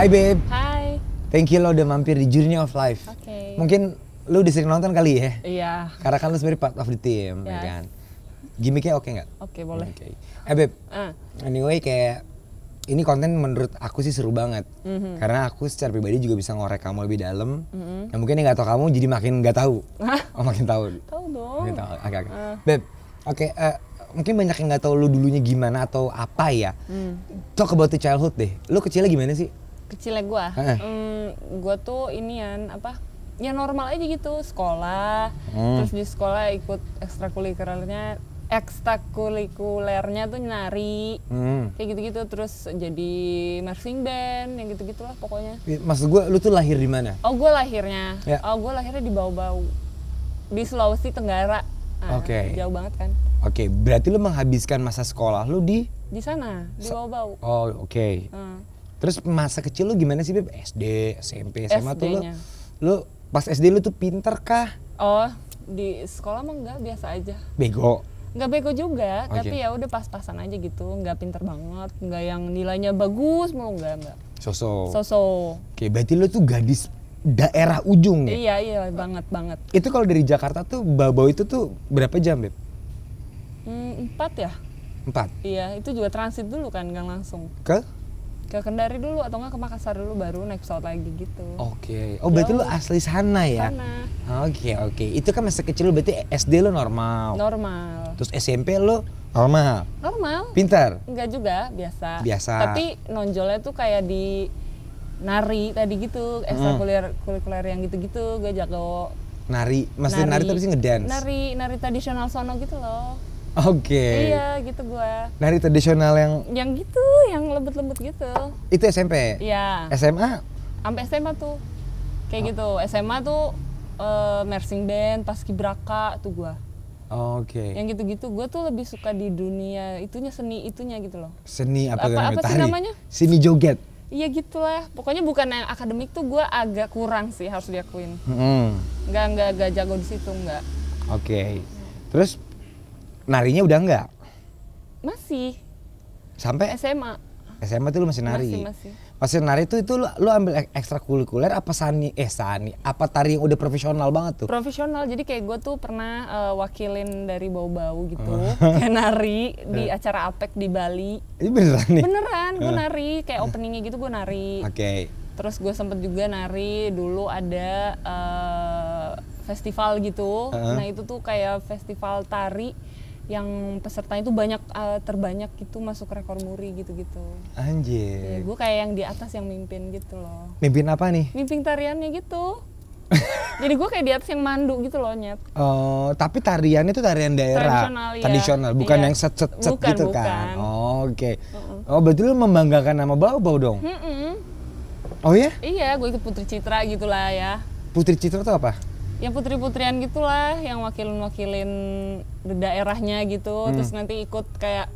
Hai beb, Hai. Thank you lo udah mampir di Journey of Life. Oke. Okay. Mungkin lu disini nonton kali ya? Iya. Karena kan lu sebenarnya part of the team, ya yes. ya kan? Gimiknya oke okay nggak? Oke okay, boleh. Oke. Okay. Eh, hey babe. Uh. Anyway kayak ini konten menurut aku sih seru banget mm-hmm. karena aku secara pribadi juga bisa ngorek kamu lebih dalam. Mm-hmm. Yang mungkin yang nggak tau kamu jadi makin nggak tahu. oh makin tahu. Tahu dong. Makin tahu. Oke okay, Uh. Beb. Oke. Ah. Okay, uh, eh, mungkin banyak yang nggak tau lu dulunya gimana atau apa ya. Mm. Talk about the childhood deh. Lu kecilnya gimana sih? kecilnya gue eh. mm, gue tuh inian apa ya normal aja gitu sekolah hmm. terus di sekolah ikut ekstrakurikulernya ekstrakurikulernya tuh nyari hmm. kayak gitu-gitu terus jadi marching band yang gitu-gitu lah pokoknya maksud gue lu tuh lahir di mana oh gue lahirnya ya. oh gue lahirnya di bau-bau di Sulawesi Tenggara nah, oke okay. jauh banget kan oke okay. berarti lu menghabiskan masa sekolah lu di di sana di bau-bau oh oke okay. hmm. Terus masa kecil lu gimana sih Beb? SD, SMP, SMA tuh lu lu pas SD lu tuh pinter kah? Oh, di sekolah mah enggak, biasa aja. Bego. Enggak bego juga, okay. tapi ya udah pas-pasan aja gitu, enggak pinter banget, enggak yang nilainya bagus mulu enggak, enggak. Soso. Sosok. Oke, okay, berarti lu tuh gadis daerah ujung ya? Iya, iya, banget banget. Itu kalau dari Jakarta tuh Babau itu tuh berapa jam, Beb? Hmm, empat ya? Empat? Iya, itu juga transit dulu kan, nggak langsung. Ke? ke Kendari dulu atau enggak ke Makassar dulu baru naik pesawat lagi gitu. Oke. Okay. Oh berarti Jauh. lu asli sana ya? Sana. Oke okay, oke. Okay. Itu kan masa kecil lu berarti SD lu normal. Normal. Terus SMP lu normal. Normal. Pintar. Enggak juga, biasa. Biasa. Tapi nonjolnya tuh kayak di nari tadi gitu, ekstrakurikuler eh, hmm. kulikuler yang gitu-gitu, gue jago nari. Maksudnya nari, nari tapi sih ngedance. Nari, nari tradisional sono gitu loh. Oke. Okay. Iya, gitu gua. Dari tradisional yang yang gitu, yang lembut-lembut gitu. Itu SMP? Iya. SMA? Sampai SMA tuh. Kayak oh. gitu. SMA tuh uh, eh, marching band, paskibraka tuh gua. Oke. Okay. Yang gitu-gitu, gue tuh lebih suka di dunia itunya seni itunya gitu loh. Seni apa, apa, apa sih namanya? Seni joget. Iya gitulah. Pokoknya bukan yang akademik tuh gue agak kurang sih harus diakuin. Mm -hmm. Gak, gak, nggak jago di situ nggak. Oke. Okay. Terus narinya udah enggak? Masih. Sampai SMA. SMA tuh lu masih nari. Masih, masih. Masih nari tuh itu lu, lu ambil ekstrakurikuler apa sani eh sani apa tari yang udah profesional banget tuh? Profesional. Jadi kayak gue tuh pernah uh, wakilin dari bau-bau gitu oh. kayak nari di eh. acara APEK di Bali. Ini beneran nih. Beneran, gue eh. nari kayak openingnya gitu gue nari. Oke. Okay. Terus gue sempet juga nari dulu ada uh, festival gitu. Uh -huh. Nah, itu tuh kayak festival tari yang peserta itu banyak uh, terbanyak gitu masuk rekor muri gitu-gitu. Anjir. Ya, gue kayak yang di atas yang mimpin gitu loh. Mimpin apa nih? Mimpin tariannya gitu. Jadi gue kayak di atas yang mandu gitu loh nyet. Oh, tapi tarian itu tarian daerah. Tradisional, ya. Tradisional bukan iya. yang set set set bukan, gitu kan? bukan. kan. Oh, oke. Okay. Uh -uh. Oh, berarti lu membanggakan nama Bau-Bau dong? Mm -mm. Oh ya? Iya, gue ikut Putri Citra gitulah ya. Putri Citra tuh apa? ya putri-putrian gitulah yang wakilin-wakilin daerahnya gitu hmm. terus nanti ikut kayak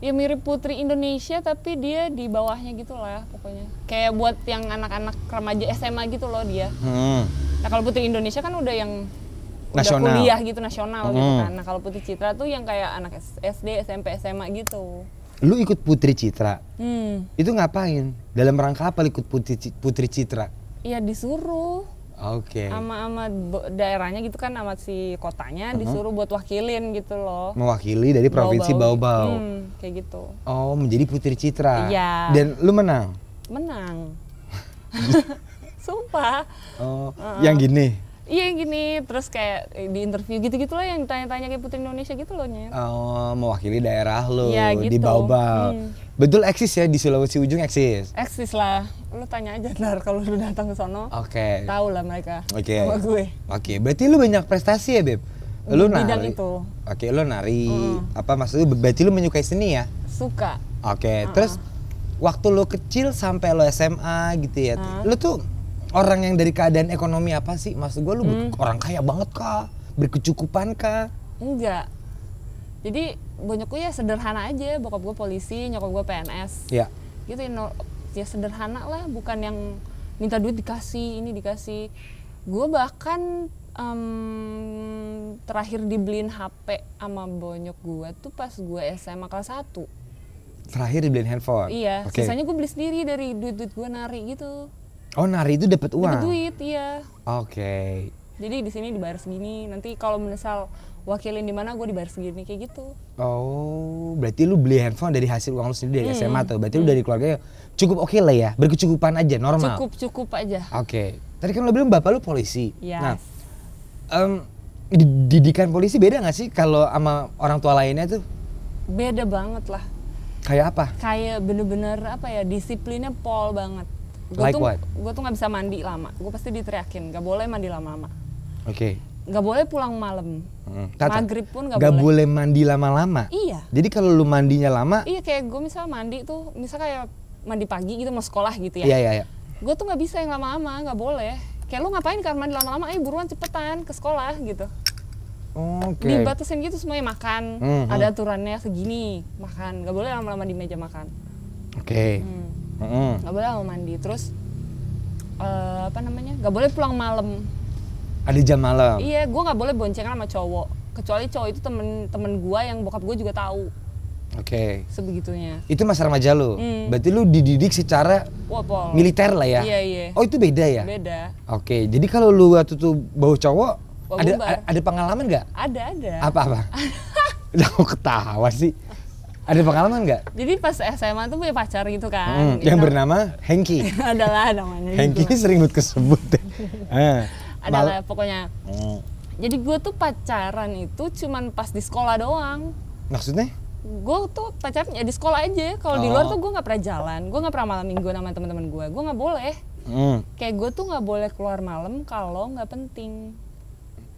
ya mirip putri Indonesia tapi dia di bawahnya gitulah pokoknya kayak buat yang anak-anak remaja SMA gitu loh dia hmm. nah kalau putri Indonesia kan udah yang nasional. udah kuliah gitu nasional gitu hmm. gitu kan nah kalau putri Citra tuh yang kayak anak SD SMP SMA gitu lu ikut putri Citra hmm. itu ngapain dalam rangka apa ikut putri Citra Iya disuruh Oke. Okay. Ama daerahnya gitu kan amat si kotanya uh-huh. disuruh buat wakilin gitu loh. Mewakili dari provinsi Bau-Bau. Hmm, kayak gitu. Oh, menjadi Putri Citra. Iya. Dan lu menang? Menang. Sumpah. Oh, uh-uh. yang gini. Iya gini, terus kayak eh, di interview gitu-gitu loh yang tanya-tanya kayak Putri Indonesia gitu loh Nyet. Oh, mewakili daerah lo ya, gitu. di Baobab. Hmm. Betul eksis ya di Sulawesi Ujung eksis? Eksis lah. Lu tanya aja ntar kalau lu datang ke sono. Oke. Okay. Tahu lah mereka. Oke. Okay. Sama gue. Oke, okay. berarti lu banyak prestasi ya, Beb? Lu di nari. itu. Oke, okay, lu nari. Hmm. Apa maksudnya berarti lu menyukai seni ya? Suka. Oke, okay. uh -uh. terus waktu lu kecil sampai lu SMA gitu ya. Uh -huh. tuh orang yang dari keadaan ekonomi apa sih? Maksud gue lu hmm. orang kaya banget kah? Berkecukupan kah? Enggak. Jadi bonyokku ya sederhana aja. Bokap gue polisi, nyokap gue PNS. Iya. Gitu ya, no, ya sederhana lah. Bukan yang minta duit dikasih, ini dikasih. Gue bahkan um, terakhir dibeliin HP sama bonyok gue tuh pas gue SMA kelas 1 terakhir dibeliin handphone? Iya, okay. sisanya gue beli sendiri dari duit-duit gue nari gitu Oh nari itu dapat uang? Dapat duit, iya. Oke. Okay. Jadi di sini dibayar segini, nanti kalau menyesal wakilin di mana gue dibayar segini kayak gitu. Oh, berarti lu beli handphone dari hasil uang lu sendiri dari hmm. SMA tuh. Berarti hmm. lu dari keluarga ya, cukup oke okay lah ya, berkecukupan aja, normal. Cukup cukup aja. Oke. Okay. Tadi kan lu bilang bapak lu polisi. Yes. Nah, um, didikan polisi beda nggak sih kalau sama orang tua lainnya tuh? Beda banget lah. Kayak apa? Kayak bener-bener apa ya disiplinnya pol banget gue like tuh gue tuh nggak bisa mandi lama gue pasti diteriakin nggak boleh mandi lama-lama oke okay. nggak boleh pulang malam hmm. maghrib pun nggak boleh boleh mandi lama-lama iya jadi kalau lu mandinya lama iya kayak gue misal mandi tuh misal kayak mandi pagi gitu mau sekolah gitu ya iya iya, iya. gue tuh nggak bisa yang lama-lama nggak boleh kayak lu ngapain kan mandi lama-lama Eh buruan cepetan ke sekolah gitu Oke. Okay. Dibatasin gitu semuanya makan, -hmm. hmm. ada aturannya segini makan, Gak boleh lama-lama di meja makan. Oke. Hmm mm. nggak boleh mau mandi terus uh, apa namanya nggak boleh pulang malam ada jam malam iya gue nggak boleh boncengan sama cowok kecuali cowok itu temen temen gue yang bokap gue juga tahu oke okay. sebegitunya itu masa remaja lo mm. berarti lu dididik secara Wapol. militer lah ya iya iya oh itu beda ya beda oke okay. jadi kalau lu waktu itu bawa cowok ada, ada pengalaman nggak ada ada apa apa udah ketawa sih ada pengalaman nggak? Jadi pas SMA tuh punya pacar gitu kan. Hmm, gitu. Yang bernama Hengki. Adalah namanya. Hengki gitu. sering buat kesebut. Ya. eh, Adalah mal- pokoknya. Hmm. Jadi gue tuh pacaran itu cuman pas di sekolah doang. Maksudnya? Gue tuh pacaran ya di sekolah aja. Kalau oh. di luar oh. tuh gue nggak pernah jalan. Gue nggak pernah malam minggu sama teman-teman gue. Gue nggak boleh. Hmm. Kayak gue tuh nggak boleh keluar malam kalau nggak penting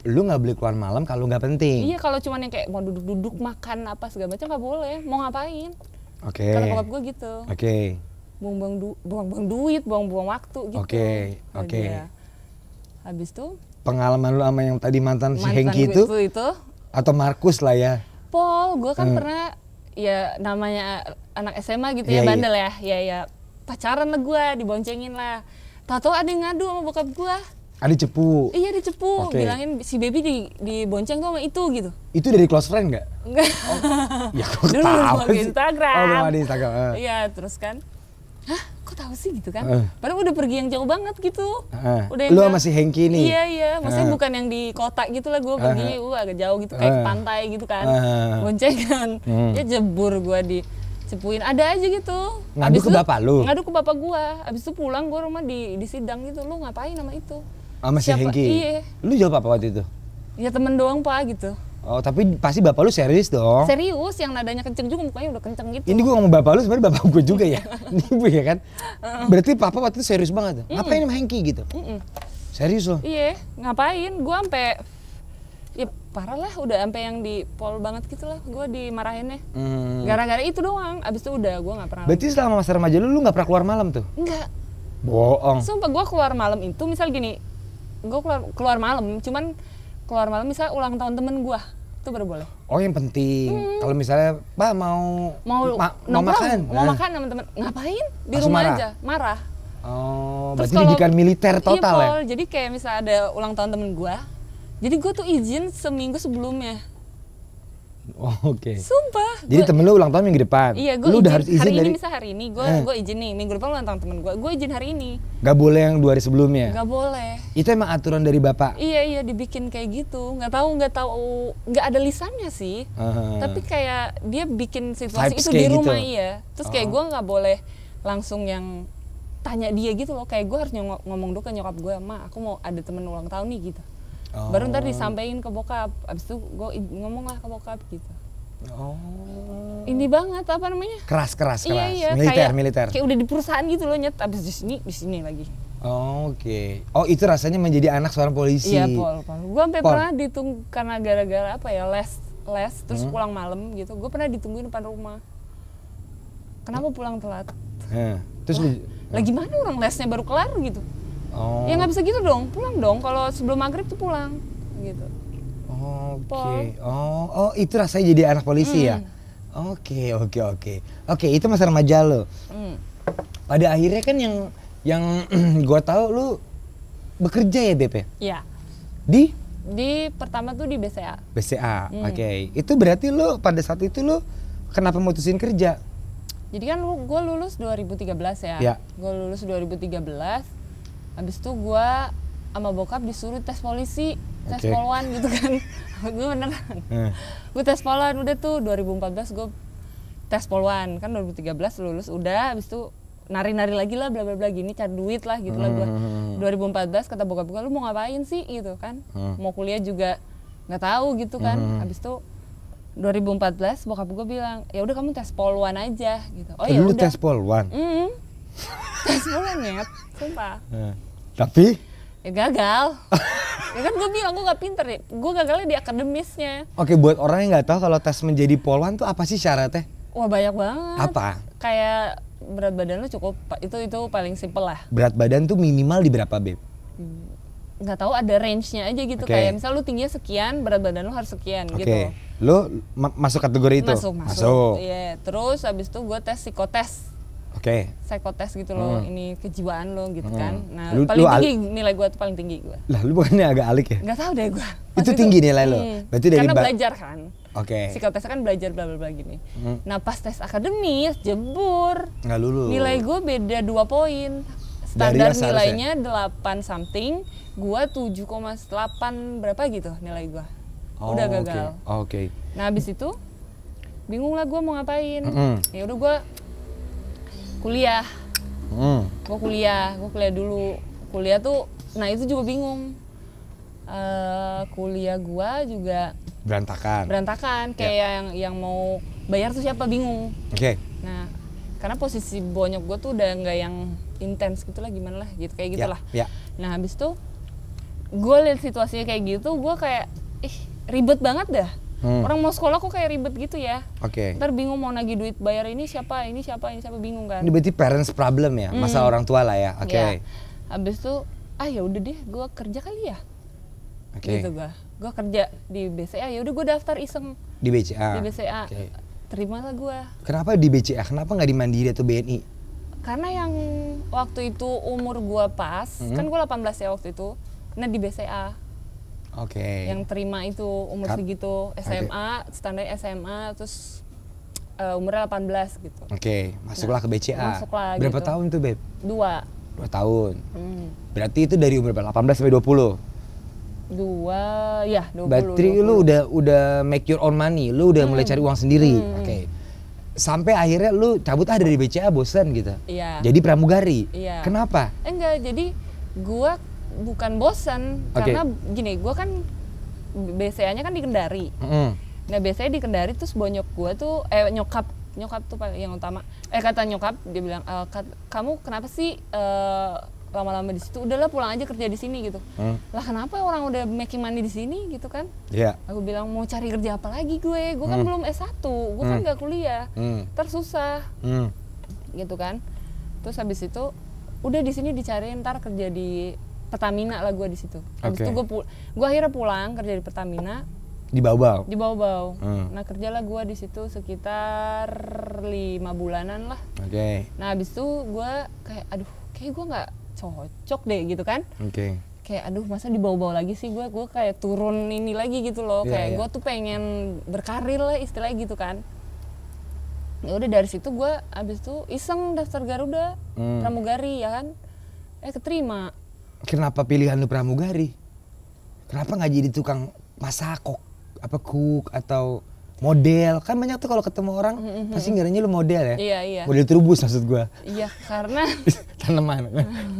lu nggak beli keluar malam kalau nggak penting. Iya, kalau cuman yang kayak mau duduk-duduk makan apa segala macam nggak boleh. Mau ngapain? Oke. Okay. Kalau bokap gue gitu. Oke. Okay. Buang-buang du buang-buang duit, buang-buang waktu gitu. Oke, okay. Nah, oke. Okay. Habis itu pengalaman lu sama yang tadi mantan, mantan si Hengki itu, itu atau Markus lah ya. paul gue kan hmm. pernah ya namanya anak SMA gitu yeah, ya iya, iya. bandel ya. Ya ya pacaran lah gue, diboncengin lah. tato ada yang ngadu sama bokap gue Ah cepu, Iya dicepu, okay. bilangin si baby di bonceng tuh sama itu gitu. Itu dari close friend nggak? Enggak. Oh, ya kok Dulu tahu di Instagram. Oh belum ada Instagram. Eh. Iya uh. terus kan, hah kok tahu sih gitu kan? Uh. Padahal udah pergi yang jauh banget gitu. Uh. Udah yang Lu masih Hengki nih. Iya iya, maksudnya uh. bukan yang di kota gitu lah gue pergi, uh. agak jauh gitu kayak uh. pantai gitu kan, uh. kan? Hmm. Ya jebur gue di cepuin ada aja gitu ngadu abis ke itu, bapak lu ngadu ke bapak gua abis itu pulang gua rumah di di sidang gitu lu ngapain sama itu sama ah, si Hengki? Iya. iya. Lu jawab apa waktu itu? Ya temen doang pak gitu. Oh tapi pasti bapak lu serius dong? Serius, yang nadanya kenceng juga mukanya udah kenceng gitu. Ini gue ngomong bapak lu sebenarnya bapak gue juga ya, ini gue ya kan. Berarti papa waktu itu serius banget tuh. Mm -mm. Ngapain sama Hengki gitu? Mm -mm. Serius loh? Iya, ngapain? Gue sampai ya parah lah udah sampai yang di pol banget gitu lah gue dimarahinnya hmm. gara-gara itu doang abis itu udah gue nggak pernah berarti selama masa remaja lu lu nggak pernah keluar malam tuh Enggak bohong sumpah gue keluar malam itu misal gini gue keluar keluar malam cuman keluar malam misalnya ulang tahun temen gue itu baru boleh oh yang penting hmm. kalau misalnya pak mau mau ma mau makan mau nah. makan sama temen ngapain di rumah marah. aja marah oh Terus berarti kalau, militer iya, total iya, ya jadi kayak misalnya ada ulang tahun temen gue jadi gue tuh izin seminggu sebelumnya Oh, Oke. Okay. Sumpah. Jadi temen lu ulang tahun minggu depan. Iya, gue. udah harus izin hari Ini bisa hari ini. Gue eh. gue izin nih minggu depan ulang tahun temen gue. Gue izin hari ini. Gak boleh yang dua hari sebelumnya. Gak boleh. Itu emang aturan dari bapak. Iya iya dibikin kayak gitu. Gak tau, gak tau, gak ada lisannya sih. Uh. Tapi kayak dia bikin situasi Vibes itu di gitu. rumah gitu. iya. Terus kayak oh. gue nggak boleh langsung yang tanya dia gitu loh. Kayak gue harus ngomong dulu ke nyokap gue, ma aku mau ada temen ulang tahun nih gitu Oh. Baru ntar oh. disampaikan ke bokap. Abis itu gue ngomong lah ke bokap gitu. Oh. Ini banget apa namanya? Keras keras iya, keras. Iya, iya, militer kayak, militer. Kayak udah di perusahaan gitu loh nyet. Abis di sini di sini lagi. Oh, Oke. Okay. Oh itu rasanya menjadi anak seorang polisi. Iya pol pol. Gue sampai pernah ditunggu karena gara-gara apa ya les les terus hmm. pulang malam gitu. Gue pernah ditungguin depan rumah. Kenapa pulang telat? Hmm. Terus Wah, lagi mana orang lesnya baru kelar gitu? Oh. Ya nggak bisa gitu dong, pulang dong. Kalau sebelum maghrib tuh pulang, gitu. Oh, Oke. Okay. Gitu. Oh, oh itu rasanya jadi anak polisi mm. ya. Hmm. Oke, okay, oke, okay, oke. Okay. Oke, okay, itu masa remaja lo. Mm. Pada akhirnya kan yang yang gue tahu lu bekerja ya BP. Ya? Iya. Di? Di pertama tuh di BCA. BCA, mm. oke. Okay. Itu berarti lu pada saat itu lu kenapa mutusin kerja? Jadi kan lu, gue lulus 2013 ya. Iya. Gue lulus 2013 habis itu gue sama bokap disuruh tes polisi tes okay. poluan gitu kan gue beneran hmm. Nah. gue tes poluan udah tuh 2014 gue tes poluan kan 2013 lulus udah abis itu nari-nari lagi lah bla bla bla gini cari duit lah gitu hmm. lah gua 2014 hmm. kata bokap gue lu mau ngapain sih gitu kan hmm. mau kuliah juga nggak tahu gitu kan hmm. habis itu 2014 bokap gue bilang ya udah kamu tes poluan aja gitu oh ya udah tes poluan mm -hmm. Tes mulu nyet, sumpah. Eh, tapi? Ya gagal. ya kan gue bilang gue gak pinter ya. Gue gagalnya di akademisnya. Oke buat orang yang gak tahu kalau tes menjadi polwan tuh apa sih syaratnya? Wah banyak banget. Apa? Kayak berat badan lu cukup itu itu paling simple lah. Berat badan tuh minimal di berapa beb? Hmm, nggak tahu ada range-nya aja gitu okay. kayak misal lu tingginya sekian berat badan lu harus sekian okay. gitu. Lu ma masuk kategori itu? Masuk masuk. masuk. Iya, yeah. terus abis itu gue tes psikotes okay. psikotes gitu loh hmm. ini kejiwaan lo gitu hmm. kan nah lu, paling lu tinggi nilai gue tuh paling tinggi gue lah lu bukannya agak alik ya nggak tahu deh gue itu tinggi itu, nilai lo hmm. berarti dari karena belajar kan oke okay. psikotes kan belajar bla bla bla gini hmm. nah pas tes akademis jebur Gak lulus nilai gue beda dua poin standar nilainya delapan gue something gua 7,8 berapa gitu nilai gua oh, udah gagal oke okay. okay. nah abis itu bingung lah gue mau ngapain mm -hmm. ya udah gue kuliah hmm. gue kuliah gue kuliah dulu kuliah tuh nah itu juga bingung uh, kuliah gue juga berantakan berantakan ya. kayak yeah. yang yang mau bayar tuh siapa bingung oke okay. nah karena posisi bonyok gue tuh udah nggak yang intens gitu lah gimana lah gitu kayak gitulah ya, yeah. yeah. nah habis tuh gue lihat situasinya kayak gitu gue kayak ih ribet banget dah Hmm. Orang mau sekolah kok kayak ribet gitu ya. Oke. Okay. Ntar mau nagih duit bayar ini siapa, ini siapa, ini siapa bingung kan. Ini berarti parents problem ya, hmm. masa orang tua lah ya. Oke. Okay. Ya. Habis itu ah ya udah deh, gua kerja kali ya. Oke. Okay. Gitu gua. Gua kerja di BCA, ya udah gua daftar iseng. Di BCA. Di BCA. Okay. Terima lah gua. Kenapa di BCA? Kenapa nggak di Mandiri atau BNI? Karena yang waktu itu umur gua pas, hmm. kan gua 18 ya waktu itu. Nah di BCA Oke. Okay. Yang terima itu umur Kat. segitu SMA, okay. standar SMA terus uh, umurnya 18 gitu. Oke, okay. masuklah nah, ke BCA. Masuklah Berapa gitu. tahun tuh, Beb? Dua. Dua tahun. Hmm. Berarti itu dari umur berapa? 18 sampai 20? Dua, ya puluh. Berarti lu udah udah make your own money, lu udah hmm. mulai cari uang sendiri. Hmm. Oke. Okay. Sampai akhirnya lu cabut ah dari BCA bosan gitu. Iya. Jadi pramugari. Iya. Kenapa? Enggak, jadi gua bukan bosen okay. karena gini gue kan BCA-nya kan dikendari Mm. Nah biasanya dikendari terus bonyok gue tuh eh nyokap nyokap tuh yang utama. Eh kata nyokap dia bilang e, kat, kamu kenapa sih uh, lama-lama di situ udahlah pulang aja kerja di sini gitu. Mm. Lah kenapa orang udah making money di sini gitu kan? Yeah. Aku bilang mau cari kerja apa lagi gue? Gue kan mm. belum S1, gue mm. kan hmm. gak kuliah. Mm. Tersusah. Mm. Gitu kan. Terus habis itu udah di sini dicari ntar kerja di Pertamina lah gue di situ. okay. itu gue gue akhirnya pulang kerja di Pertamina. Di Bau-Bau? Di Bau-Bau. Hmm. Nah kerjalah gue di situ sekitar lima bulanan lah. Oke. Okay. Nah abis itu gue kayak aduh kayak gue nggak cocok deh gitu kan. Oke. Okay kayak aduh masa di bau-bau lagi sih gue gue kayak turun ini lagi gitu loh yeah, kayak yeah. gue tuh pengen berkarir lah istilahnya gitu kan ya udah dari situ gue abis itu iseng daftar Garuda hmm. pramugari ya kan eh keterima kenapa pilihan lu pramugari? Kenapa nggak jadi tukang masakok, apa cook atau model kan banyak tuh kalau ketemu orang mm -hmm. pasti ngiranya lu model ya iya, iya. model terubus maksud gua iya karena tanaman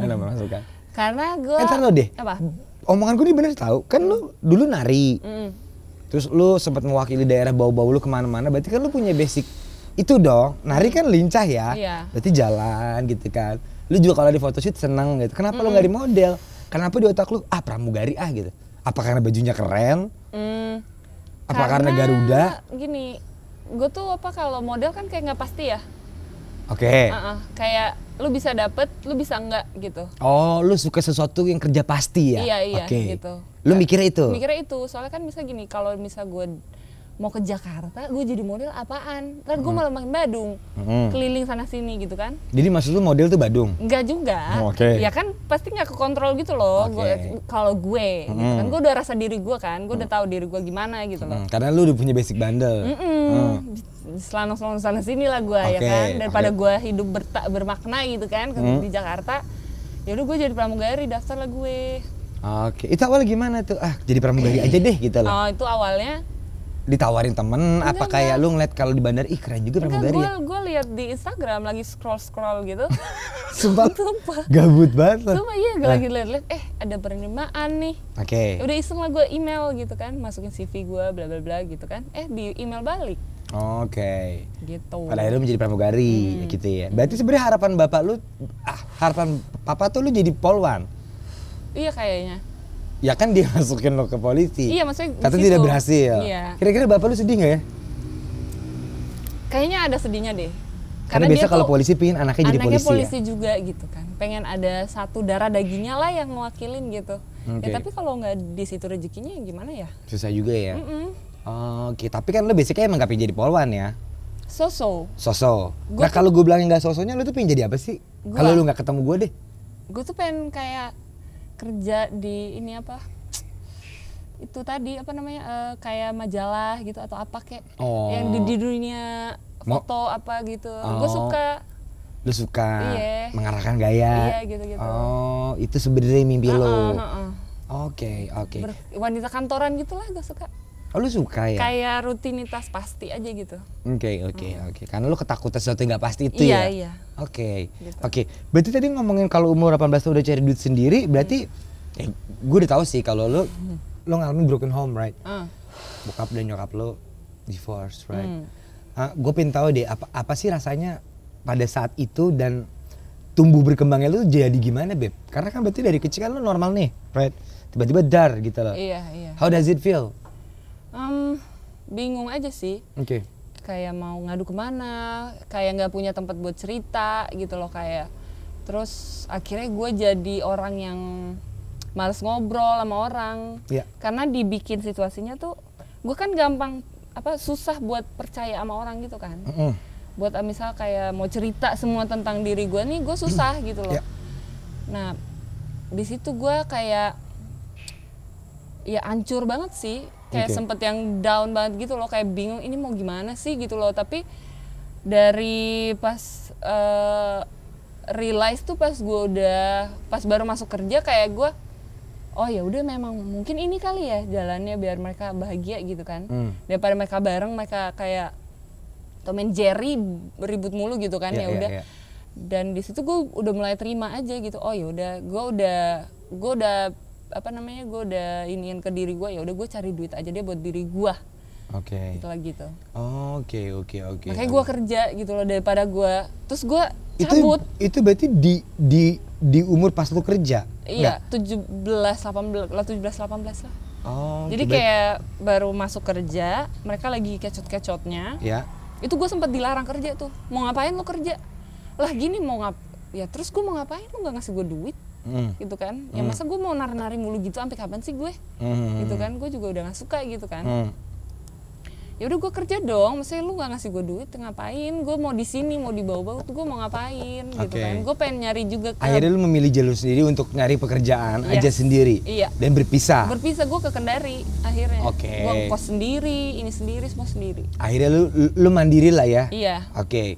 tanaman masuk kan karena gua eh, lo deh apa omongan gua ini bener tahu kan lu dulu nari mm terus lu sempat mewakili daerah bau-bau lu kemana-mana berarti kan lu punya basic itu dong nari kan lincah ya iya. berarti jalan gitu kan lu juga kalau di photoshoot senang gitu kenapa mm. lu nggak di model kenapa di otak lu ah pramugari ah gitu apa karena bajunya keren mm. apa karena, karena Garuda gini gue tuh apa kalau model kan kayak nggak pasti ya oke okay. uh -uh, kayak lu bisa dapet lu bisa enggak gitu oh lu suka sesuatu yang kerja pasti ya iya iya okay. gitu lu mikirnya itu mikirnya itu soalnya kan bisa gini kalau misal gue mau ke Jakarta gue jadi model apaan Kan gue hmm. malah main Badung hmm. keliling sana sini gitu kan jadi maksud lu model tuh Badung Enggak juga oh, oke okay. ya kan pasti nggak ke kontrol gitu loh okay. kalau gue gitu hmm. gitu kan gue udah rasa diri gue kan gue udah hmm. tahu diri gue gimana gitu loh hmm. karena lu udah punya basic bandel mm -mm. sana sini lah gue okay. ya kan daripada okay. gue hidup bermakna gitu kan hmm. di Jakarta ya udah gue jadi pramugari daftar lah gue Oke, itu awalnya gimana tuh? Ah, jadi pramugari aja deh gitu loh. Oh, itu awalnya ditawarin temen enggak, apa kayak lu ngeliat kalau di bandar ih keren juga pramugari ya? Gue lihat di Instagram lagi scroll scroll gitu. Sumpah, Sumpah. Gabut banget. Loh. Sumpah iya gue eh. lagi liat-liat, eh ada penerimaan nih. Oke. Okay. Ya udah iseng lah gue email gitu kan, masukin CV gue bla bla bla gitu kan. Eh di email balik. Oke. Okay. Gitu. Pada akhirnya menjadi pramugari hmm. Ya gitu ya. Berarti sebenarnya harapan bapak lu ah, harapan papa tuh lu jadi polwan. Iya kayaknya ya kan dia masukin lo ke polisi, Iya maksudnya. Katanya tidak berhasil. Iya. Kira-kira bapak lu sedih nggak ya? Kayaknya ada sedihnya deh. Karena, Karena biasa kalau polisi pingin anaknya, anaknya jadi polisi. Anaknya polisi ya? juga gitu kan. Pengen ada satu darah dagingnya lah yang mewakilin gitu. Okay. Ya tapi kalau nggak di situ rezekinya gimana ya? Susah juga ya. Mm -mm. Oke, okay. tapi kan lo basicnya emang gak pengen jadi polwan ya? Soso. Soso. -so. nah kalau gue bilang nggak sosonya, lo tuh pengen jadi apa sih? Kalau lo nggak ketemu gue deh. Gue tuh pengen kayak kerja di ini apa itu tadi apa namanya uh, kayak majalah gitu atau apa kayak oh. yang di, di dunia foto Mo apa gitu oh. gue suka lu suka iya. mengarahkan gaya iya, gitu, gitu. oh itu sebenarnya mimpi uh, lo oke uh, oke uh, oke okay, okay. wanita kantoran gitulah gue suka Oh, lu suka ya? Kayak rutinitas pasti aja gitu. Oke, okay, oke, okay, hmm. oke. Okay. Karena lu ketakutan sesuatu yang pasti itu iya, ya? Iya, iya. Oke. Okay. Gitu. Oke. Okay. Berarti tadi ngomongin kalau umur 18 tahun udah cari duit sendiri, berarti hmm. eh, gue udah tahu sih kalau lu hmm. lu ngalamin broken home, right? Hmm. Bokap dan nyokap lu divorce, right? Hmm. Ah, gue pengen tahu deh apa apa sih rasanya pada saat itu dan tumbuh berkembangnya lu jadi gimana, Beb? Karena kan berarti dari kecil kan lu normal nih, right? Tiba-tiba dar gitu loh. Iya, iya. How does it feel? um, bingung aja sih. Okay. Kayak mau ngadu kemana, kayak nggak punya tempat buat cerita gitu loh kayak. Terus akhirnya gue jadi orang yang males ngobrol sama orang. Yeah. Karena dibikin situasinya tuh, gue kan gampang apa susah buat percaya sama orang gitu kan. Mm -hmm. Buat ah, misal kayak mau cerita semua tentang diri gue nih, gue susah gitu loh. Yeah. Nah, di situ gue kayak ya ancur banget sih kayak okay. Gitu. sempet yang down banget gitu loh kayak bingung ini mau gimana sih gitu loh tapi dari pas uh, realize tuh pas gue udah pas baru masuk kerja kayak gue oh ya udah memang mungkin ini kali ya jalannya biar mereka bahagia gitu kan hmm. daripada mereka bareng mereka kayak Tomen Jerry ribut mulu gitu kan yeah, ya iya, udah yeah, yeah. dan di situ gue udah mulai terima aja gitu oh ya udah gue udah gue udah apa namanya gue udah iniin ke diri gue ya udah gue cari duit aja deh buat diri gue Oke. Okay. Gitu lagi tuh. Oke, oke, oke. Makanya gue kerja gitu loh daripada gue. Terus gue cabut. Itu, berarti di di di umur pas lu kerja? Iya, tujuh belas delapan belas tujuh belas delapan belas lah. Oh. Jadi kayak kayak baru masuk kerja, mereka lagi kecut kecotnya Ya. Itu gue sempat dilarang kerja tuh. Mau ngapain lu kerja? Lah gini mau ngap? Ya terus gue mau ngapain? Lu gak ngasih gue duit? mm. gitu kan ya hmm. masa gue mau nari-nari mulu gitu sampai kapan sih gue mm. gitu kan gue juga udah gak suka gitu kan mm. ya udah gue kerja dong maksudnya lu gak ngasih gue duit ngapain gue mau di sini mau dibawa bawah tuh gue mau ngapain okay. gitu kan gue pengen nyari juga ke... akhirnya lu memilih jalur sendiri untuk nyari pekerjaan yes. Iya. aja sendiri iya. dan berpisah berpisah gue ke Kendari akhirnya okay. gue kos sendiri ini sendiri semua sendiri akhirnya lu lu mandiri lah ya iya oke okay.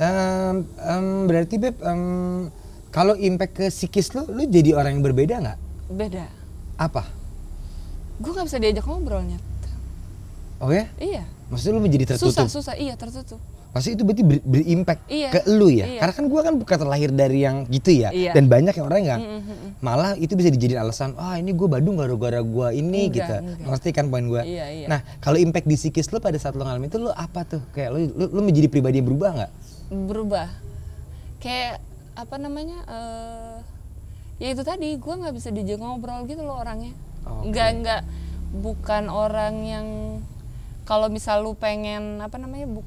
um, um, berarti beb um, kalau impact ke psikis lu, lu jadi orang yang berbeda nggak? Beda. Apa? Gue nggak bisa diajak ngobrolnya. Oh ya? Iya. Maksudnya lu menjadi tertutup? Susah, susah. Iya, tertutup. Pasti itu berarti ber berimpact iya. ke lu ya? Iya. Karena kan gue kan bukan terlahir dari yang gitu ya? Iya. Dan banyak yang orang yang mm -hmm. malah itu bisa dijadiin alasan, ah oh, ini gue badung gara-gara gue ini enggak, gitu. Enggak. Pasti kan poin gue. Iya, iya. Nah, kalau impact di psikis lu pada saat lu ngalamin itu lu apa tuh? Kayak lu, lu, lu menjadi pribadi yang berubah nggak? Berubah. Kayak apa namanya uh, ya itu tadi gue nggak bisa diajak ngobrol gitu loh orangnya oh, nggak okay. nggak bukan orang yang kalau misal lu pengen apa namanya bu uh,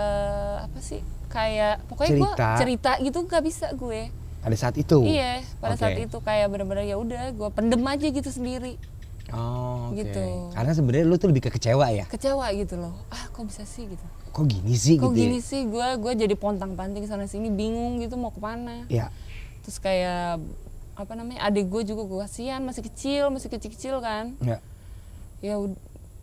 eh, apa sih kayak pokoknya gue cerita gitu nggak bisa gue pada saat itu iya pada okay. saat itu kayak bener-bener ya udah gue pendem aja gitu sendiri Oh, okay. gitu. Karena sebenarnya lu tuh lebih kekecewa ya. Kecewa gitu loh. Ah, kok bisa sih gitu. Kok gini sih kok gitu. Ya? gini ya? sih gue gue jadi pontang-panting sana sini bingung gitu mau ke mana. Iya. Terus kayak apa namanya? Adik gue juga gue kasihan masih kecil, masih kecil-kecil kan. Iya. Ya, ya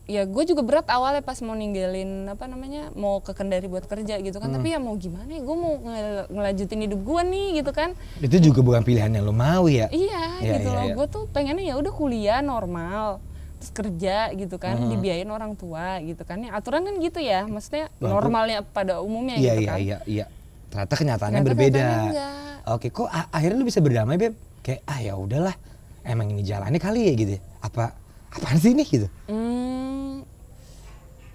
ya gue juga berat awalnya pas mau ninggalin apa namanya mau ke Kendari buat kerja gitu kan hmm. tapi ya mau gimana ya gue mau ngel ngelanjutin hidup gue nih gitu kan itu juga bukan pilihan yang lo mau ya iya ya, gitu ya, loh ya. gue tuh pengennya ya udah kuliah normal terus kerja gitu kan hmm. dibiayain orang tua gitu kan ya aturan kan gitu ya maksudnya normalnya pada umumnya ya, gitu iya, kan iya iya ternyata kenyataannya ternyata berbeda kenyataannya oke kok akhirnya lu bisa berdamai beb kayak ah ya udahlah emang ini jalannya kali ya gitu ya. apa apaan sih ini gitu hmm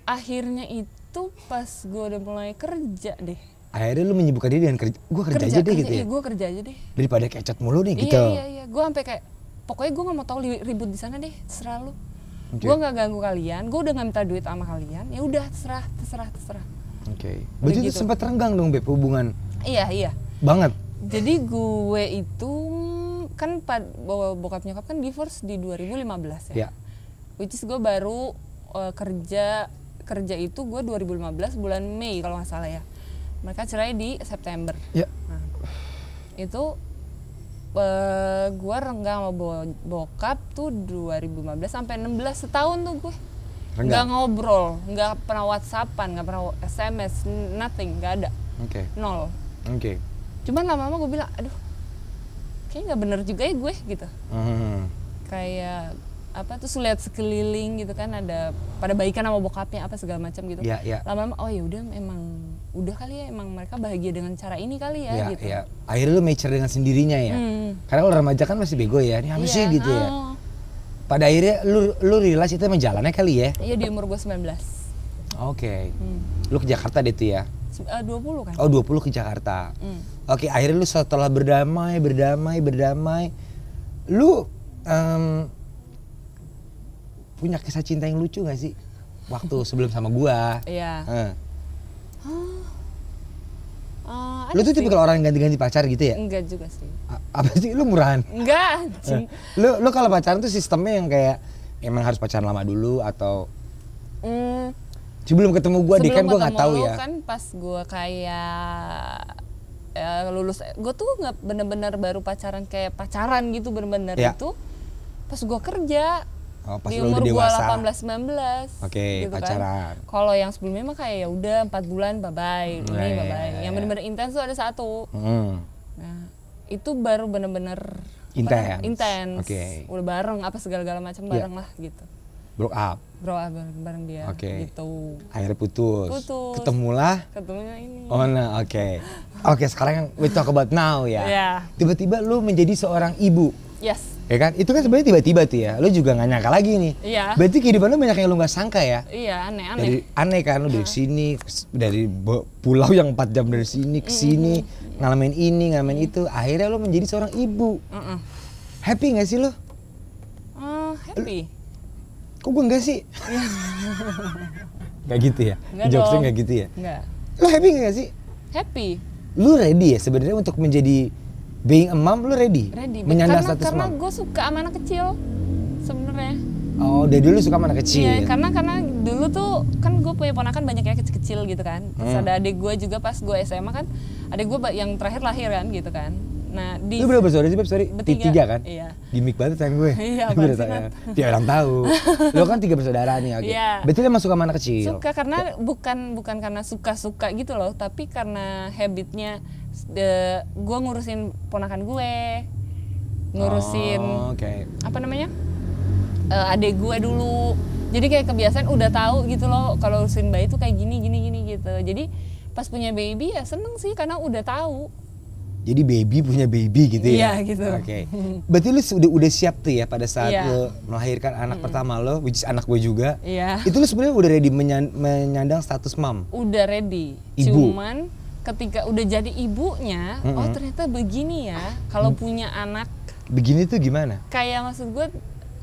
akhirnya itu pas gue udah mulai kerja deh akhirnya lu menyibukkan diri dengan kerja gue kerja, kerja aja deh gitu ya iya, gue kerja aja deh daripada kecat mulu nih iya, gitu iya iya gue sampai kayak pokoknya gue nggak mau tahu ribut di sana deh terserah lu okay. gue nggak ganggu kalian gue udah nggak minta duit sama kalian ya udah terserah terserah terserah oke okay. berarti gitu. sempat renggang dong beb hubungan iya iya banget jadi gue itu kan pad, bokap nyokap kan divorce di 2015 ya yeah. which is gue baru uh, kerja kerja itu gue 2015 bulan Mei kalau nggak salah ya mereka cerai di September yeah. nah, itu uh, eh, gue renggang sama bo bokap tuh 2015 sampai 16 setahun tuh gue nggak ngobrol nggak pernah whatsappan nggak pernah sms nothing nggak ada okay. nol oke okay. cuman lama-lama gue bilang aduh kayaknya nggak bener juga ya gue gitu uh hmm. -huh. kayak apa tuh lihat sekeliling gitu kan ada pada baikan sama bokapnya apa segala macam gitu. Yeah, yeah. Lama-lama oh ya udah emang udah kali ya emang mereka bahagia dengan cara ini kali ya yeah, gitu. Yeah. Akhirnya lu mature dengan sendirinya ya. Hmm. Karena kalau remaja kan masih bego ya. Ini apa yeah, sih gitu ya. oh. ya. Pada akhirnya lu lu rilas itu emang jalannya kali ya. Iya di umur gue 19. Oke. Okay. Hmm. Lu ke Jakarta deh tuh ya. Eh, dua puluh kan. Oh, dua puluh ke Jakarta. Hmm. Oke, okay, akhirnya lu setelah berdamai, berdamai, berdamai, lu um, punya kisah cinta yang lucu gak sih? Waktu sebelum sama gua. Iya. Uh. Uh, lu tuh kalau orang ganti-ganti pacar gitu ya? Enggak juga sih. A apa sih? Lu murahan? Enggak. Eh, lu lu kalau pacaran tuh sistemnya yang kayak emang harus pacaran lama dulu atau mm, sebelum ketemu gue deh kan gue nggak tahu ya kan pas gue kayak ya, lulus eh, gue tuh nggak bener-bener baru pacaran kayak pacaran gitu bener-bener ya. itu pas gue kerja Oh, pas di umur udah dewasa. belas 18 19. Oke, okay, gitu kan. pacaran. Kan. Kalau yang sebelumnya mah kayak ya udah 4 bulan bye bye, ini iya, iya, bye bye. Iya, yang benar-benar intens tuh ada satu. Hmm. Nah, itu baru benar-benar intens. Intens. Oke. Okay. Udah bareng apa segala-gala macam bareng yeah. lah gitu. Bro up. bro up bareng dia okay. gitu. Akhirnya putus. Putus. Ketemulah. Ketemunya ini. Oh, nah, oke. Okay. oke, okay, sekarang we talk about now ya. Yeah. Tiba-tiba lu menjadi seorang ibu. Yes ya kan itu kan sebenarnya tiba-tiba tuh ya lo juga nggak nyangka lagi nih iya berarti kehidupan lo banyak yang lo nggak sangka ya iya aneh aneh dari aneh kan lo dari sini dari pulau yang 4 jam dari sini ke sini mm-hmm. ngalamin ini ngalamin itu akhirnya lo menjadi seorang ibu mm -mm. happy nggak sih lo uh, eh, happy lo, kok gue enggak sih Gak gitu ya nggak jokesnya nggak gitu ya Enggak. lo happy nggak sih happy lu ready ya sebenarnya untuk menjadi being a mom lu ready, ready. menyandang karena, status karena gue suka sama anak kecil sebenarnya oh dari dulu suka sama anak kecil iya karena karena dulu tuh kan gue punya ponakan banyak yang kecil-kecil gitu kan terus hmm. ada adik gue juga pas gue SMA kan adik gue yang terakhir lahir kan gitu kan Nah, di Lu berapa saudara sih, Beb? Sorry, bertiga. tiga kan? Iya. Gimik banget sayang gue. Iya, kan. Tiap orang tahu. Lo kan tiga bersaudara nih, oke. Okay. Iya. Berarti lo suka sama anak kecil? Suka, karena bukan bukan karena suka-suka gitu loh, tapi karena habitnya gue ngurusin ponakan gue ngurusin oh, okay. apa namanya uh, eh, adek gue dulu jadi kayak kebiasaan udah tahu gitu loh kalau ngurusin bayi tuh kayak gini gini gini gitu jadi pas punya baby ya seneng sih karena udah tahu jadi baby punya baby gitu ya. Iya gitu. Oke. Okay. Hmm. Berarti lu sudah udah siap tuh ya pada saat yeah. lu melahirkan anak mm. pertama lo, which is anak gue juga. Iya. Yeah. Itu lu sebenarnya udah ready menyandang status mam. Udah ready. Ibu. Cuman ketika udah jadi ibunya mm -hmm. oh ternyata begini ya kalau mm. punya anak begini tuh gimana kayak maksud gue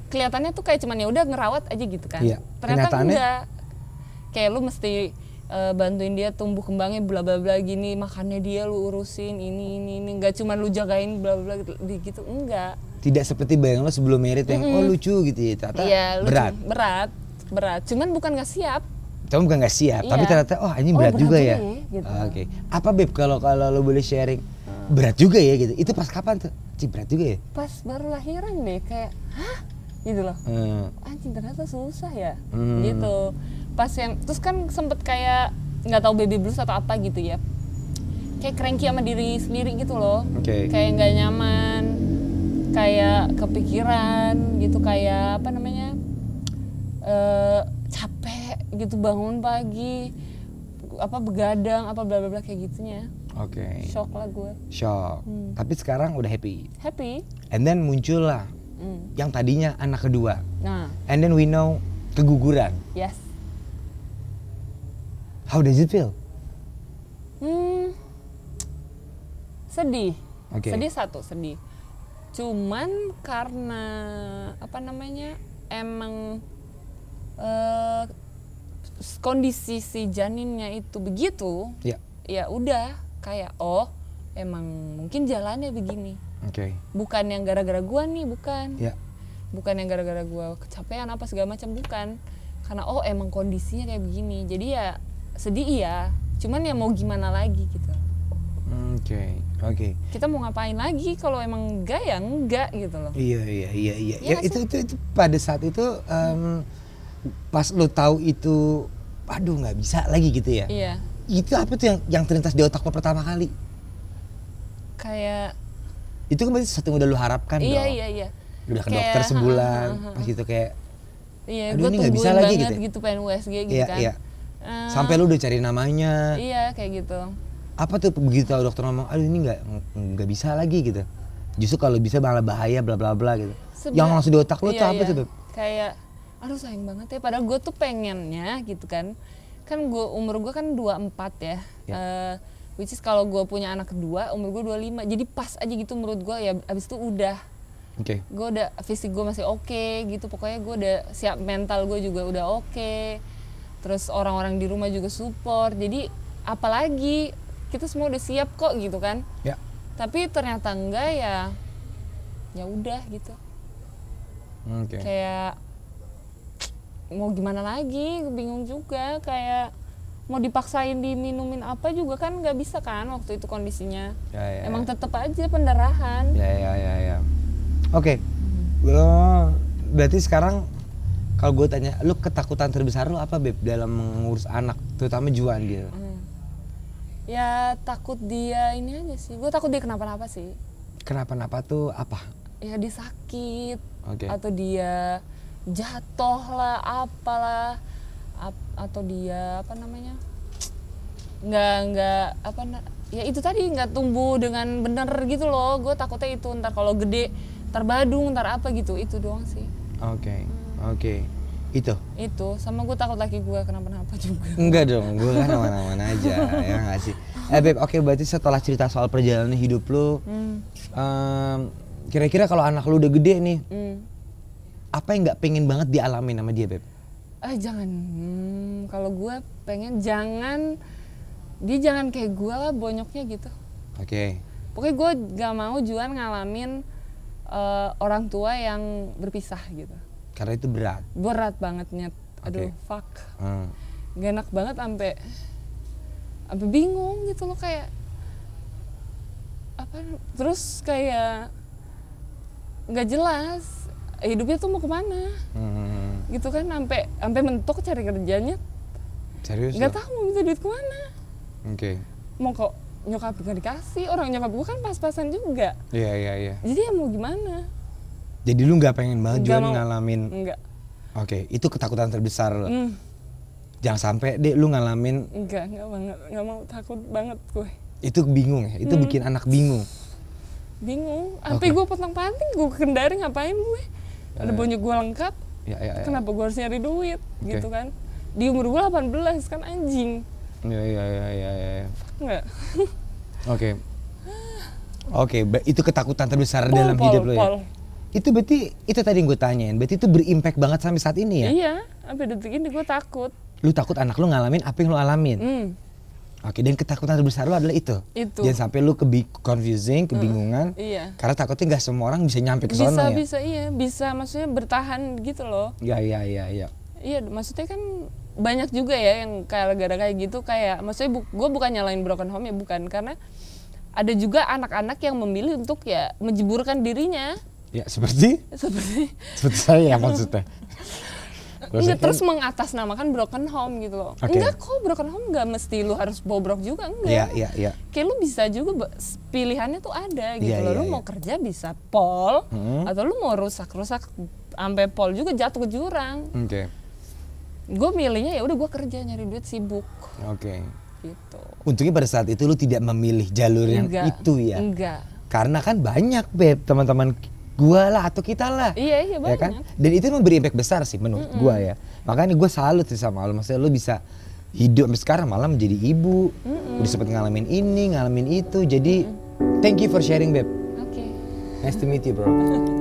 kelihatannya tuh kayak cuman ya udah ngerawat aja gitu kan iya. ternyata enggak kayak lu mesti uh, bantuin dia tumbuh kembangnya bla bla bla gini makannya dia lu urusin ini ini ini nggak cuma lu jagain bla bla gitu, gitu, enggak tidak seperti bayang lo sebelum merit yang mm -hmm. oh lucu gitu ya ternyata iya, berat lucu, berat berat cuman bukan nggak siap Cuma bukan nggak siap, iya. tapi ternyata oh ini berat, oh, berat juga, ya. ya gitu. Ah, oke. Okay. Apa Beb kalau kalau lo boleh sharing? Berat juga ya gitu. Itu pas kapan tuh? Cih, berat juga ya. Pas baru lahiran deh kayak, "Hah?" gitu loh. Hmm. Anjing ternyata susah ya. Hmm. Gitu. Pas yang terus kan sempet kayak nggak tahu baby blues atau apa gitu ya. Kayak cranky sama diri sendiri gitu loh. Okay. Kayak nggak nyaman. Kayak kepikiran gitu kayak apa namanya? uh, gitu bangun pagi apa begadang apa bla bla bla kayak gitunya oke okay. shock lah gue shock hmm. tapi sekarang udah happy happy and then lah hmm. yang tadinya anak kedua nah and then we know keguguran yes how does it feel hmm sedih okay. sedih satu sedih cuman karena apa namanya emang uh, kondisi si janinnya itu begitu ya ya udah kayak oh emang mungkin jalannya begini okay. bukan yang gara-gara gua nih bukan ya. bukan yang gara-gara gua kecapean apa segala macam bukan karena oh emang kondisinya kayak begini jadi ya sedih ya, cuman ya mau gimana lagi gitu oke okay, oke okay. kita mau ngapain lagi kalau emang enggak ya enggak gitu loh iya iya iya iya, iya ya, ya itu, itu itu pada saat itu um, hmm pas lo tahu itu aduh nggak bisa lagi gitu ya iya. itu apa tuh yang yang terlintas di otak lo pertama kali kayak itu kan berarti sesuatu yang udah lo harapkan iya, dong iya iya iya. udah ke kayak, dokter sebulan uh, uh, uh, pas gitu kayak iya, aduh ini nggak bisa lagi gitu ya. gitu pengen USG gitu iya, kan iya. Uh, sampai lo udah cari namanya iya kayak gitu apa tuh begitu tau dokter ngomong aduh ini nggak nggak bisa lagi gitu justru kalau bisa malah bahaya bla bla bla gitu Sebenernya, yang langsung di otak lo iya, tuh apa iya. tuh kayak aduh sayang banget ya padahal gue tuh pengennya gitu kan kan gue umur gue kan 24 ya yeah. Ya. uh, which is kalau gue punya anak kedua umur gue 25 jadi pas aja gitu menurut gue ya abis itu udah okay. gue udah fisik gue masih oke okay, gitu pokoknya gue udah siap mental gue juga udah oke okay. terus orang-orang di rumah juga support jadi apalagi kita semua udah siap kok gitu kan yeah. tapi ternyata enggak ya ya udah gitu okay. kayak mau gimana lagi bingung juga kayak mau dipaksain diminumin apa juga kan nggak bisa kan waktu itu kondisinya ya, ya, emang ya. tetap aja pendarahan ya ya ya ya oke okay. Hmm. lo berarti sekarang kalau gue tanya lo ketakutan terbesar lo apa beb dalam mengurus anak terutama Juan gitu hmm. ya takut dia ini aja sih gue takut dia kenapa-napa sih kenapa-napa tuh apa ya disakit okay. atau dia jatuh lah apalah ap, atau dia apa namanya nggak nggak apa ya itu tadi nggak tumbuh dengan benar gitu loh gue takutnya itu ntar kalau gede terbadung ntar apa gitu itu doang sih oke okay. hmm. oke okay. itu itu sama gue takut lagi gue kenapa-napa juga enggak dong gue kan aman-aman aja ya nggak sih eh beb oke okay, berarti setelah cerita soal perjalanan hidup lo hmm. um, kira-kira kalau anak lu udah gede nih hmm apa yang nggak pengen banget dialami sama dia beb? Eh jangan, hmm, kalau gue pengen jangan dia jangan kayak gue lah bonyoknya gitu. Oke. Okay. Pokoknya gue gak mau Juan ngalamin uh, orang tua yang berpisah gitu. Karena itu berat. Berat bangetnya. Aduh okay. fuck. Hmm. Gak enak banget sampai sampai bingung gitu loh kayak apa terus kayak nggak jelas hidupnya tuh mau kemana hmm. gitu kan sampai sampai mentok cari kerjanya serius nggak tahu mau minta duit kemana oke okay. mau kok nyokap gak dikasih orang nyokap gue kan pas-pasan juga iya yeah, iya yeah, iya yeah. jadi ya mau gimana jadi lu nggak pengen banget juga ngalamin enggak oke okay. itu ketakutan terbesar lo mm. jangan sampai deh lu ngalamin enggak enggak banget nggak mau takut banget gue itu bingung ya itu mm. bikin anak bingung bingung sampai okay. gue potong panting gue kendari ngapain gue ada Rebonya eh. gue lengkap, ya, ya, ya. kenapa gue harus nyari duit okay. gitu kan? Di umur gue 18 kan anjing. Iya iya iya iya. Ya. Enggak. Ya, ya, ya, Oke. Oke, okay, itu ketakutan terbesar pol, dalam pol, hidup lo ya. Itu berarti itu tadi yang gue tanyain, berarti itu berimpact banget sampai saat ini ya? Iya, sampai detik ini gue takut. Lu takut anak lu ngalamin apa yang lu alamin? Mm Oke, dan ketakutan terbesar lu adalah itu. Itu. Jangan sampai lu kebi confusing, kebingungan. Uh, iya. Karena takutnya nggak semua orang bisa nyampe ke bisa, sana bisa, ya. Bisa, iya, bisa. Maksudnya bertahan gitu loh. Iya, iya, iya, iya. Iya, maksudnya kan banyak juga ya yang kayak gara kayak gitu kayak maksudnya bu gue bukan nyalain broken home ya bukan karena ada juga anak-anak yang memilih untuk ya menjeburkan dirinya. Ya seperti? Seperti. Seperti saya maksudnya. Terus, enggak, terus mengatasnamakan broken home gitu loh. Okay. Enggak kok broken home enggak mesti lu harus bobrok juga enggak. Iya, yeah, iya, yeah, iya. Yeah. Kayak lu bisa juga pilihannya tuh ada gitu yeah, loh. Iya, lu yeah, mau kerja bisa pol hmm. atau lu mau rusak-rusak sampai pol juga jatuh ke jurang. Oke. Okay. Gue milihnya ya udah gue kerja nyari duit sibuk. Oke. Okay. Gitu. Untungnya pada saat itu lu tidak memilih jalur yang enggak, itu ya. Enggak. Karena kan banyak beb teman-teman gua lah atau kita lah. Iya, iya banyak. Ya kan? Dan itu memberi impact besar sih menurut mm -mm. gua ya. Makanya gua salut sih sama lo, maksudnya lo bisa hidup sampai sekarang malam menjadi ibu. Mm -mm. Udah sempet ngalamin ini, ngalamin itu. Jadi mm -mm. thank you for sharing, Beb. Oke. Okay. Nice to meet you, bro.